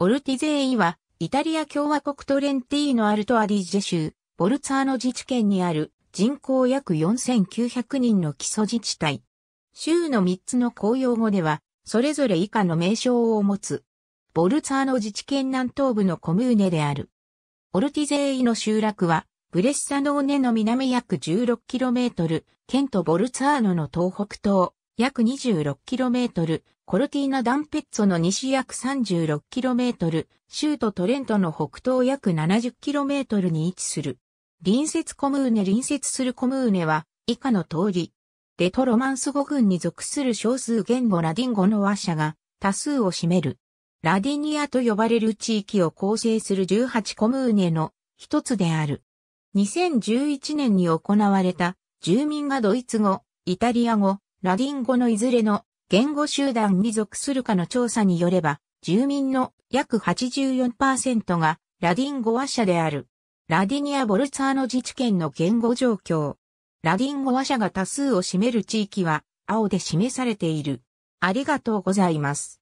オルティゼーイは、イタリア共和国トレンティーノ・アルト・アディジェ州、ボルツァーノ自治県にある人口約4900人の基礎自治体。州の3つの公用語では、それぞれ以下の名称を持つ。ボルツァーノ自治県南東部のコムーネである。オルティゼーイの集落は、ブレッサノーネの南約 16km、県とボルツァーノの東北東、約 26km、コルティーナ・ダンペッツォの西約 36km、州都トレントの北東約 70km に位置する。隣接コムーネ隣接するコムーネは以下の通り。レトロマンス語群に属する少数言語ラディン語の話者が多数を占める。ラディニアと呼ばれる地域を構成する18コムーネの一つである。2011年に行われた住民がドイツ語、イタリア語、ラディン語のいずれの言語集団に属するかの調査によれば、住民の約84%がラディン語話者である。ラディニア・ボルツァーノ自治県の言語状況。ラディン語話者が多数を占める地域は青で示されている。ありがとうございます。